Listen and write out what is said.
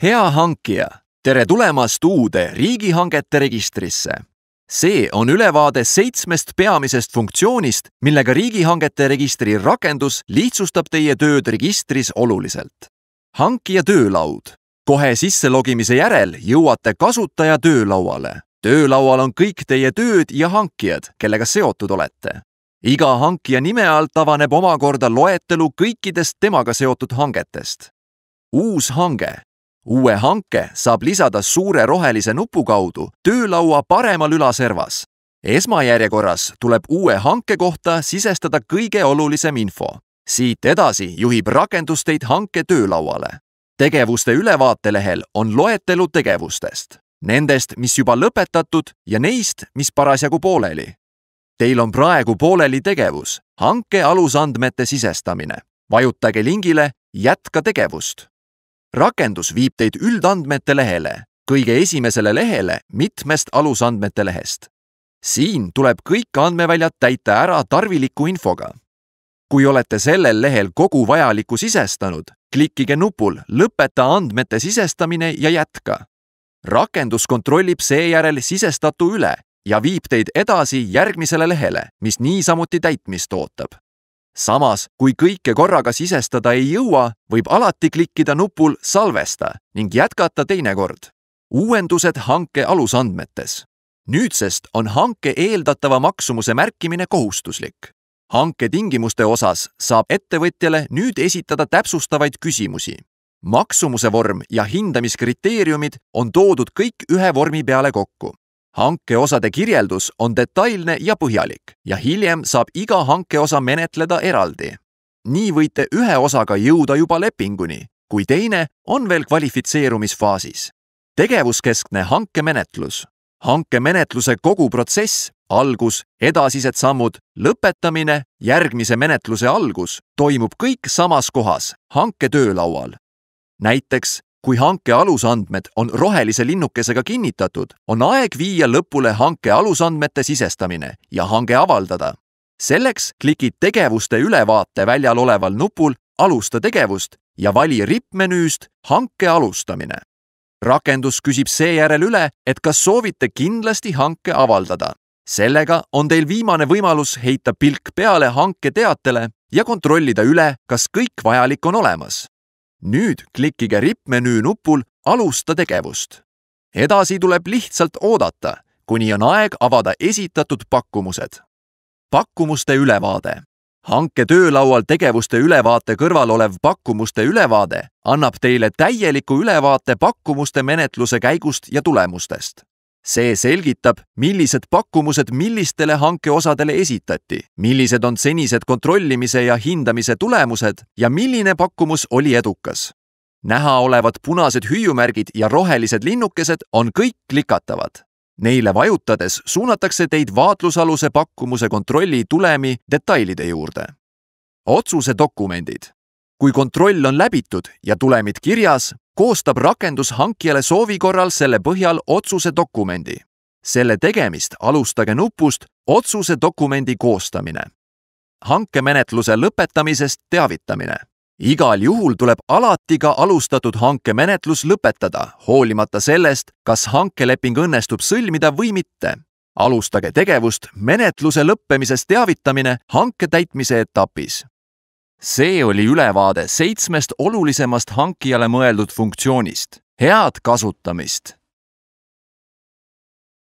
hea hankija, tere tulemast uude riigihangete registrisse. see on ülevaade seitsmest peamisest funktsioonist, millega riigihangete registri rakendus lihtsustab teie tööd registris oluliselt. hankija töölaud. kohe sisse logimise järel jõuate kasutaja töölauale. töölaual on kõik teie tööd ja hankijad, kellega seotud olete iga hankija nime alt avaneb omakorda loetelu kõikidest temaga seotud hangetest. uus hange uue hanke saab lisada suure rohelise nupu kaudu töölaua paremal ülaservas. esmajärjekorras tuleb uue hanke kohta sisestada kõige olulisem info. siit edasi juhib rakendus teid hanke töölauale. tegevuste ülevaatelehel on loetelu tegevustest, nendest, mis juba lõpetatud ja neist, mis parasjagu pooleli. Teil on praegu pooleli tegevus, hanke alusandmete sisestamine. vajutage lingile Jätka tegevust rakendus viib teid üldandmete lehele, kõige esimesele lehele mitmest alusandmete lehest. siin tuleb kõik andmeväljad täita ära tarviliku infoga. kui olete sellel lehel kogu vajaliku sisestanud, klikkige nupul Lõpeta andmete sisestamine ja jätka. rakendus kontrollib seejärel sisestatu üle ja viib teid edasi järgmisele lehele, mis niisamuti täitmist ootab samas, kui kõike korraga sisestada ei jõua, võib alati klikkida nupul Salvesta ning jätkata teinekord. uuendused hanke alusandmetes. nüüdsest on hanke eeldatava maksumuse märkimine kohustuslik. hanke tingimuste osas saab ettevõtjale nüüd esitada täpsustavaid küsimusi. maksumuse vorm ja hindamiskriteeriumid on toodud kõik ühe vormi peale kokku hankeosade kirjeldus on detailne ja põhjalik ja hiljem saab iga hankeosa menetleda eraldi. nii võite ühe osaga jõuda juba lepinguni, kui teine on veel kvalifitseerumisfaasis. tegevuskeskne hankemenetlus. hankemenetluse kogu protsess, algus, edasised sammud, lõpetamine, järgmise menetluse algus toimub kõik samas kohas, hanke töölaual. näiteks kui hanke alusandmed on rohelise linnukesega kinnitatud, on aeg viia lõpule hanke alusandmete sisestamine ja hange avaldada. selleks kliki Tegevuste ülevaate väljal oleval nupul Alusta tegevust ja vali rippmenüüst Hanke alustamine. rakendus küsib seejärel üle, et kas soovite kindlasti hanke avaldada. sellega on teil viimane võimalus heita pilk peale hanketeatele ja kontrollida üle, kas kõik vajalik on olemas nüüd klikkige rippmenüü nupul Alusta tegevust. edasi tuleb lihtsalt oodata, kuni on aeg avada esitatud pakkumused. pakkumuste ülevaade. hanke töölaual tegevuste ülevaate kõrval olev pakkumuste ülevaade annab teile täieliku ülevaate pakkumuste menetluse käigust ja tulemustest see selgitab, millised pakkumused millistele hankeosadele esitati, millised on senised kontrollimise ja hindamise tulemused ja milline pakkumus oli edukas. näha olevad punased hüüumärgid ja rohelised linnukesed on kõik klikatavad. Neile vajutades suunatakse teid vaatlusaluse pakkumuse kontrolli tulemi detailide juurde. otsuse dokumendid kui kontroll on läbitud ja tulemid kirjas, koostab rakendus hankijale soovi korral selle põhjal otsuse dokumendi. selle tegemist alustage nupust Otsuse dokumendi koostamine. hankemenetluse lõpetamisest teavitamine. igal juhul tuleb alati ka alustatud hankemenetlus lõpetada, hoolimata sellest, kas hankeleping õnnestub sõlmida või mitte alustage tegevust menetluse lõppemisest teavitamine hanke täitmise etapis see oli ülevaade seitsmest olulisemast hankijale mõeldud funktsioonist. head kasutamist